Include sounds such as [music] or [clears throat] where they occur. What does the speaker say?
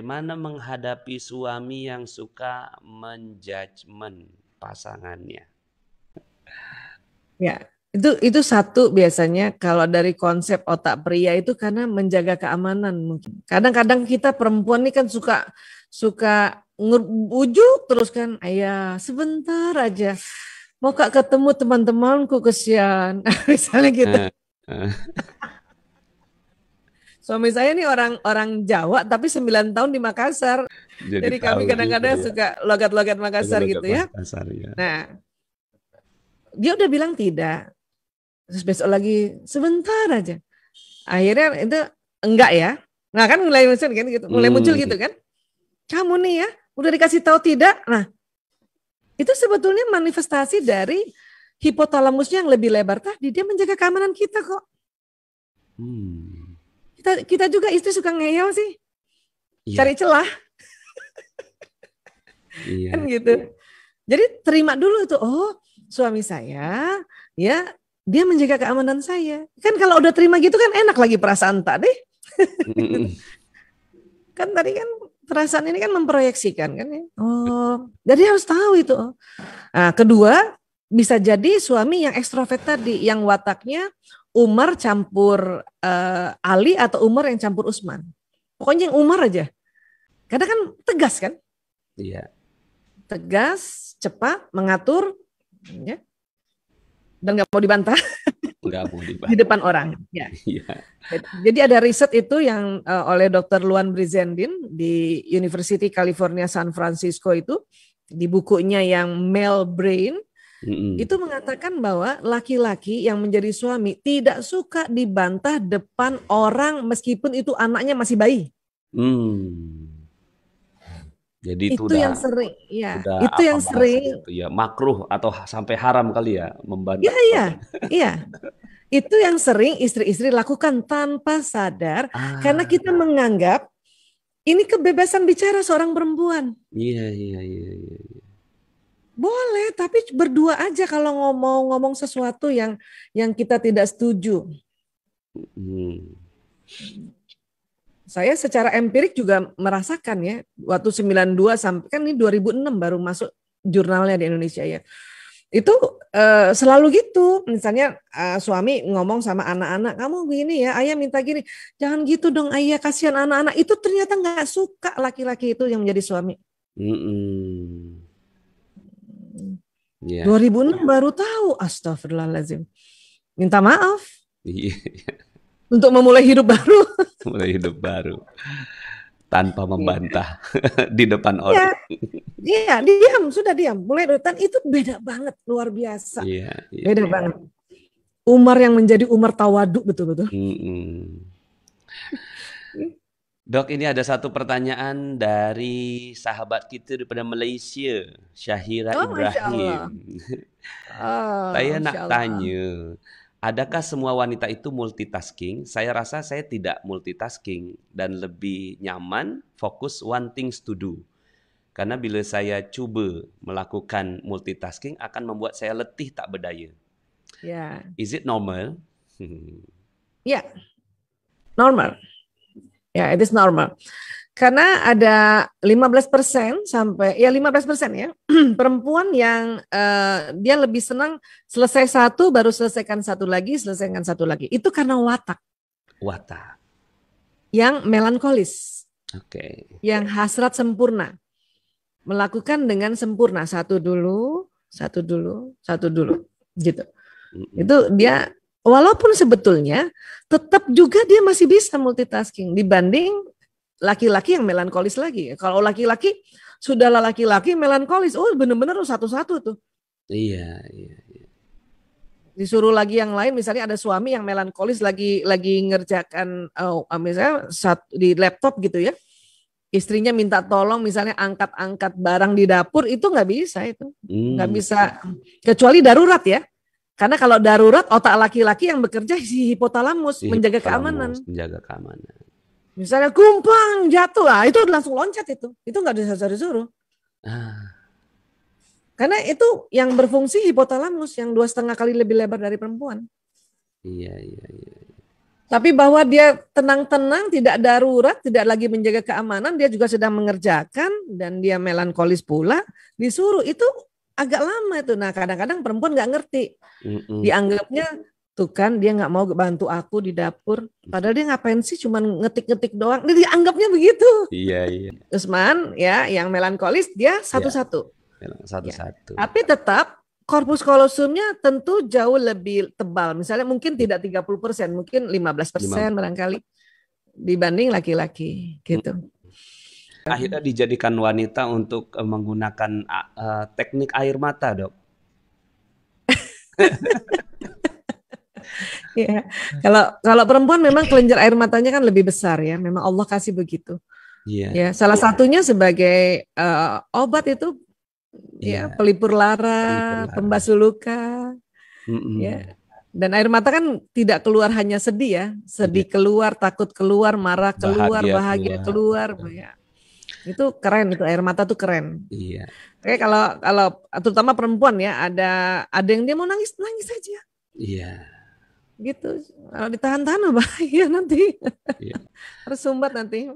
bagaimana menghadapi suami yang suka menjudgemen pasangannya. Ya, itu itu satu biasanya kalau dari konsep otak pria itu karena menjaga keamanan mungkin. Kadang-kadang kita perempuan ini kan suka suka ujuk terus kan, ayah sebentar aja mau kak ketemu teman-temanku kesian [laughs] misalnya gitu. Eh, eh. Suami saya ini orang orang Jawa tapi 9 tahun di Makassar. Jadi, Jadi kami kadang-kadang ya. suka logat-logat Makassar logat gitu ya. Makassar, ya. Nah, dia udah bilang tidak. Terus besok lagi sebentar aja. Akhirnya itu enggak ya. Nah kan mulai muncul kan gitu, mulai hmm. muncul gitu. gitu kan. Kamu nih ya, udah dikasih tahu tidak. Nah, itu sebetulnya manifestasi dari hipotalamusnya yang lebih lebar tadi dia menjaga keamanan kita kok. Hmm. Kita kita juga istri suka ngeyel sih. Iya. Cari celah. iya. Kan gitu. Jadi terima dulu itu, oh suami saya ya dia menjaga keamanan saya. Kan kalau udah terima gitu kan enak lagi perasaan tak deh. [laughs] kan tadi kan perasaan ini kan memproyeksikan kan ya. Oh, jadi harus tahu itu. Nah, kedua bisa jadi suami yang ekstrovert tadi yang wataknya Umar campur uh, Ali atau Umar yang campur Usman. Pokoknya yang Umar aja. Karena kan tegas kan? Iya. Tegas, cepat, mengatur, ya. dan nggak mau dibantah. [laughs] Nggak mau dibantah. Di depan orang. Ya. Iya. Jadi ada riset itu yang uh, oleh Dr. Luan Brizendin di University California San Francisco itu di bukunya yang Male Brain itu mengatakan bahwa laki-laki yang menjadi suami tidak suka dibantah depan orang meskipun itu anaknya masih bayi. Mm. Jadi itu, itu udah, yang sering, ya. Udah itu yang sering. Itu ya makruh atau sampai haram kali ya membantah. Iya, iya, iya. Itu yang sering istri-istri lakukan tanpa sadar ah. karena kita menganggap ini kebebasan bicara seorang perempuan. Iya, iya, iya, iya. Boleh, tapi berdua aja kalau ngomong ngomong sesuatu yang yang kita tidak setuju. Hmm. Saya secara empirik juga merasakan ya, waktu 92 sampai kan ini 2006 baru masuk jurnalnya di Indonesia ya. Itu eh, selalu gitu. Misalnya eh, suami ngomong sama anak-anak, "Kamu gini ya, ayah minta gini." "Jangan gitu dong, ayah, kasihan anak-anak." Itu ternyata nggak suka laki-laki itu yang menjadi suami. Mm Yeah. Iya. 2006 baru tahu, astagfirullahaladzim. Minta maaf. Iya. Untuk memulai hidup baru. [laughs] Mulai hidup baru. Tanpa membantah [laughs] di depan iya. orang. Iya, yeah. diam, sudah diam. Mulai rutan itu beda banget, luar biasa. Yeah. Yeah. Beda banget. Umar yang menjadi Umar Tawaduk betul-betul. Mm -mm. Dok, ini ada satu pertanyaan dari sahabat kita daripada Malaysia, Syahira oh, Ibrahim. Oh, [laughs] saya nak tanya, adakah semua wanita itu multitasking? Saya rasa saya tidak multitasking dan lebih nyaman fokus one things to do. Karena bila saya cuba melakukan multitasking akan membuat saya letih tak berdaya. Ya. Yeah. Is it normal? [laughs] ya. Yeah. Normal. Ya, it is normal. Karena ada 15% sampai ya 15% ya [clears throat] perempuan yang uh, dia lebih senang selesai satu baru selesaikan satu lagi, selesaikan satu lagi. Itu karena watak. Watak. Yang melankolis. Oke. Okay. Yang hasrat sempurna. Melakukan dengan sempurna satu dulu, satu dulu, satu dulu gitu. Itu dia Walaupun sebetulnya tetap juga dia masih bisa multitasking dibanding laki-laki yang melankolis lagi. Kalau laki-laki sudahlah laki-laki melankolis, oh benar-benar satu-satu tuh. Iya, iya, iya. Disuruh lagi yang lain, misalnya ada suami yang melankolis lagi lagi ngerjakan, oh, misalnya sat, di laptop gitu ya, istrinya minta tolong misalnya angkat-angkat barang di dapur itu nggak bisa itu, nggak hmm. bisa kecuali darurat ya. Karena kalau darurat otak laki-laki yang bekerja si hipotalamus, si menjaga keamanan. Menjaga keamanan. Misalnya kumpang jatuh, ah itu langsung loncat itu. Itu nggak disuruh-suruh. Ah. Karena itu yang berfungsi hipotalamus yang dua setengah kali lebih lebar dari perempuan. Iya, iya, iya, iya. Tapi bahwa dia tenang-tenang, tidak darurat, tidak lagi menjaga keamanan, dia juga sedang mengerjakan dan dia melankolis pula, disuruh itu agak lama itu, Nah kadang-kadang perempuan nggak ngerti, Mm-mm. dianggapnya tuh kan dia nggak mau bantu aku di dapur, padahal dia ngapain sih cuman ngetik-ngetik doang. Dia dianggapnya begitu. Iya iya. Usman ya yang melankolis dia iya. satu-satu. Ya. satu-satu. Ya. Tapi tetap korpus kolosumnya tentu jauh lebih tebal. Misalnya mungkin tidak 30 persen, mungkin 15 persen barangkali dibanding laki-laki gitu. Kan akhirnya dijadikan wanita untuk eh, menggunakan uh, teknik air mata, dok. [laughs] ya, kalau kalau perempuan memang kelenjar air matanya kan lebih besar ya. Memang Allah kasih begitu. Iya. Yeah. Ya, salah yeah. satunya sebagai uh, obat itu yeah. ya iya. pelipur lara, pembasuh lara. pembasuh luka. Mm -mm. Ya. Dan air mata kan tidak keluar hanya sedih ya, sedih iya. keluar, takut keluar, marah keluar, bahagia, bahagia keluar, keluar ya. Itu keren itu air mata tuh keren. Iya. Oke, kalau kalau terutama perempuan ya, ada ada yang dia mau nangis, nangis aja. Iya. Gitu. Kalau ditahan-tahan bahaya nanti. Iya. Harus sumbat nanti.